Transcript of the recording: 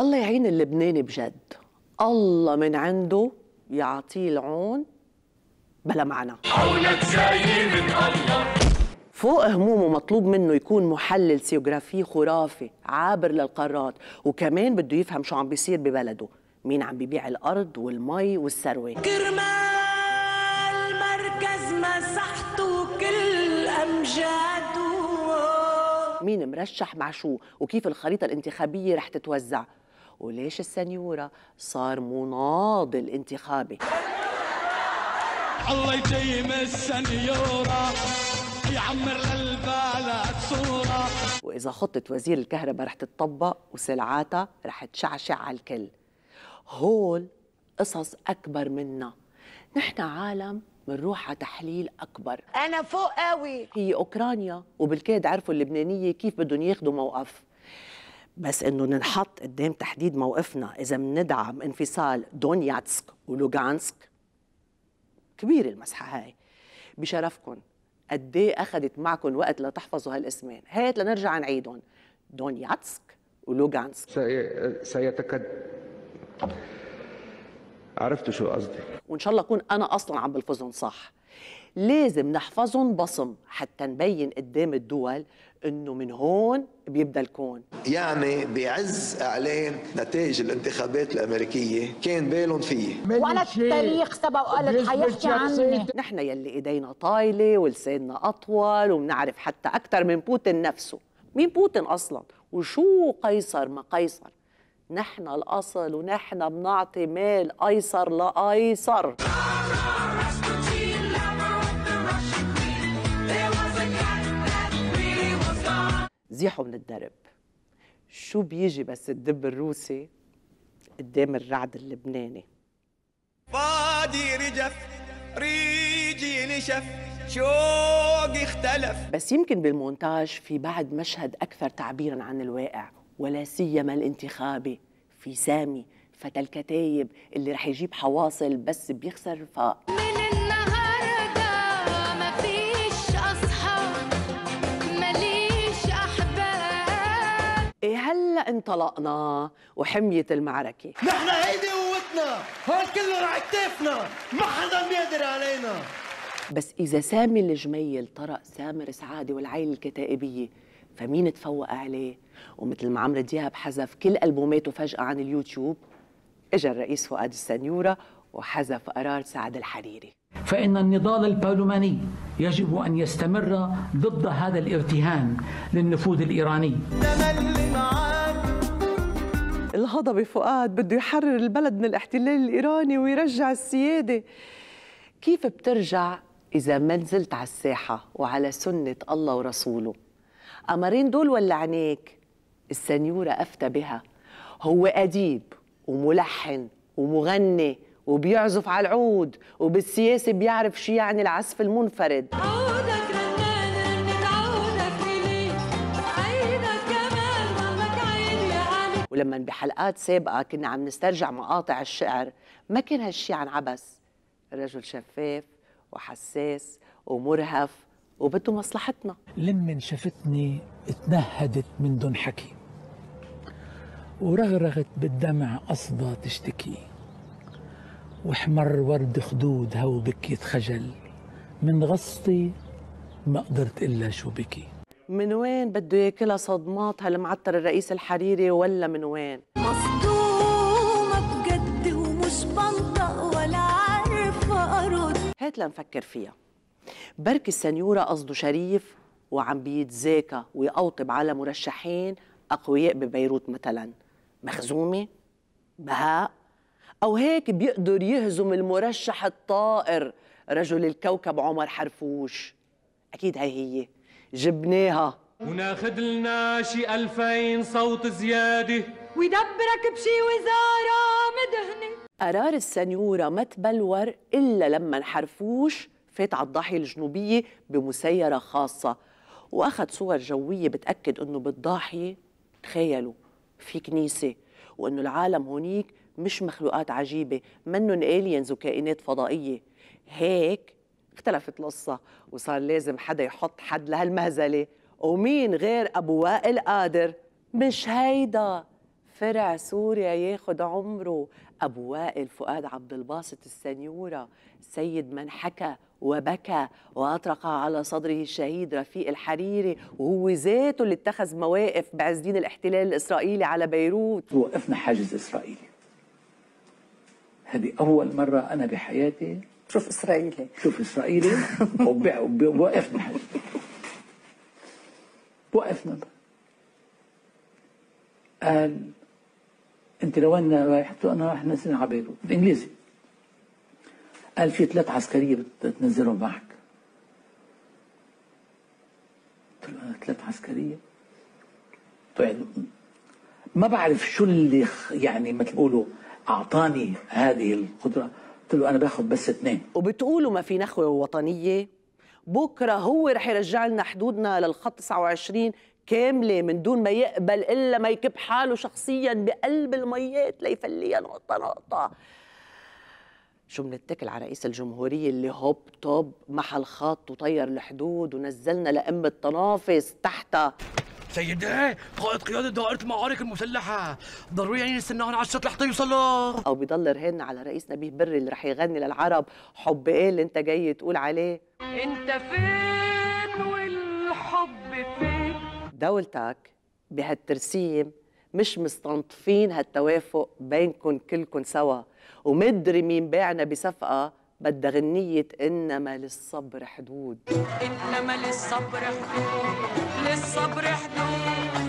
الله يعين اللبناني بجد الله من عنده يعطيه العون بلا معنى حولك جاي من الله فوق همومه مطلوب منه يكون محلل سيوغرافي خرافي عابر للقارات وكمان بده يفهم شو عم بيصير ببلده مين عم بيبيع الارض والمي والثروه كرمال مركز مسحته كل امجاده مين مرشح مع شو وكيف الخريطه الانتخابيه رح تتوزع وليش السنيورة صار مناضل انتخابي الله يتيم السنيورة يعمر للبلد صورة وإذا خطة وزير الكهرباء رح تتطبق وسلعاتها رح تشعشع على الكل هول قصص أكبر منا نحن عالم بنروح على تحليل اكبر انا فوق قوي هي اوكرانيا وبالكاد عرفوا اللبنانيه كيف بدهم ياخذوا موقف بس انه ننحط قدام تحديد موقفنا اذا بندعم انفصال دونياتسك ولوغانسك كبير المسحه هاي بشرفكم قد ايه اخذت معكم وقت لتحفظوا هالاسمين هات لنرجع نعيدهم دونياتسك ولوغانسك سي... سيتكد عرفت شو قصدي وان شاء الله اكون انا اصلا عم بلفظهم صح لازم نحفظهم بصم حتى نبين قدام الدول انه من هون بيبدا الكون يعني بعز اعلان نتائج الانتخابات الامريكيه كان بالهم فيي وانا التاريخ سبق وقالت حيحكي عني نحن يلي ايدينا طايله ولساننا اطول وبنعرف حتى اكثر من بوتين نفسه مين بوتين اصلا وشو قيصر ما قيصر نحن الاصل ونحن بنعطي مال ايسر لايسر زيحوا من الدرب شو بيجي بس الدب الروسي قدام الرعد اللبناني فادي رجف ريجي نشف شوقي اختلف بس يمكن بالمونتاج في بعد مشهد أكثر تعبيرا عن الواقع ولا سيما الانتخابي في سامي فتى الكتايب اللي رح يجيب حواصل بس بيخسر رفاق انطلقنا وحمية المعركة نحن هيدي قوتنا هول كله على كتافنا ما حدا بيقدر علينا بس إذا سامي الجميل طرق سامر سعادة والعيلة الكتائبية فمين تفوق عليه ومثل ما عمرو دياب حذف كل ألبوماته فجأة عن اليوتيوب اجى الرئيس فؤاد السنيورة وحذف قرار سعد الحريري فإن النضال البرلماني يجب أن يستمر ضد هذا الارتهان للنفوذ الإيراني الهضبة فؤاد بده يحرر البلد من الاحتلال الإيراني ويرجع السيادة كيف بترجع إذا ما نزلت على الساحة وعلى سنة الله ورسوله أمرين دول ولا عينيك السنيورة أفتى بها هو أديب وملحن ومغني وبيعزف على العود وبالسياسة بيعرف شو يعني العزف المنفرد ولما بحلقات سابقه كنا عم نسترجع مقاطع الشعر ما كان هالشي عن عبس الرجل شفاف وحساس ومرهف وبده مصلحتنا لمن شفتني اتنهدت من دون حكي ورغرغت بالدمع قصدة تشتكي وحمر ورد خدودها وبكيت خجل من غصتي ما قدرت إلا شو بكي من وين بده ياكلها صدمات هالمعتر الرئيس الحريري ولا من وين مصدومة بجد ومش بنطق ولا عارفة أرد هات لنفكر فيها بركي السنيورة قصده شريف وعم بيتذاكى ويقوطب على مرشحين أقوياء ببيروت مثلا مخزومة بهاء أو هيك بيقدر يهزم المرشح الطائر رجل الكوكب عمر حرفوش أكيد هي هي جبناها وناخد لنا شي 2000 صوت زياده ويدبرك بشي وزاره مدهنه قرار السنيوره ما تبلور الا لما الحرفوش فات على الضاحيه الجنوبيه بمسيره خاصه واخذ صور جويه بتاكد انه بالضاحيه تخيلوا في كنيسه وانه العالم هونيك مش مخلوقات عجيبه منن الينز وكائنات فضائيه هيك اختلفت القصة وصار لازم حدا يحط حد لهالمهزلة ومين غير أبو وائل قادر مش هيدا فرع سوريا ياخد عمره أبو وائل فؤاد عبد الباسط السنيورة سيد من حكى وبكى وأطرق على صدره الشهيد رفيق الحريري وهو ذاته اللي اتخذ مواقف بعز دين الاحتلال الإسرائيلي على بيروت وقفنا حاجز إسرائيلي هذه أول مرة أنا بحياتي شوف اسرائيلي شوف اسرائيلي ووقفنا حبيبي وقفنا قال انت لوين رايح قلت له انا رايح نازل على بيروت بالانجليزي قال في ثلاث عسكريه بتنزلهم معك قلت له ثلاث عسكريه طيب ما بعرف شو اللي يعني مثل بيقولوا اعطاني هذه القدره قلت له انا باخد بس اثنين وبتقولوا ما في نخوه وطنيه بكره هو رح يرجع لنا حدودنا للخط 29 كامله من دون ما يقبل الا ما يكب حاله شخصيا بقلب الميات ليفليها نقطه نقطه شو بنتكل على رئيس الجمهورية اللي هوب توب محل خط وطير الحدود ونزلنا لأم التنافس تحتها سيدي قائد قيادة دائرة المعارك المسلحة ضروري يعني نستناه على الشط لحتى يوصل أو بيضل رهن على رئيس نبيه بري اللي رح يغني للعرب حب إيه اللي أنت جاي تقول عليه أنت فين والحب فين دولتك بهالترسيم مش مستنطفين هالتوافق بينكم كلكم سوا ومدري مين باعنا بصفقة بدها غنية إنما للصبر حدود إنما للصبر حدود للصبر حدود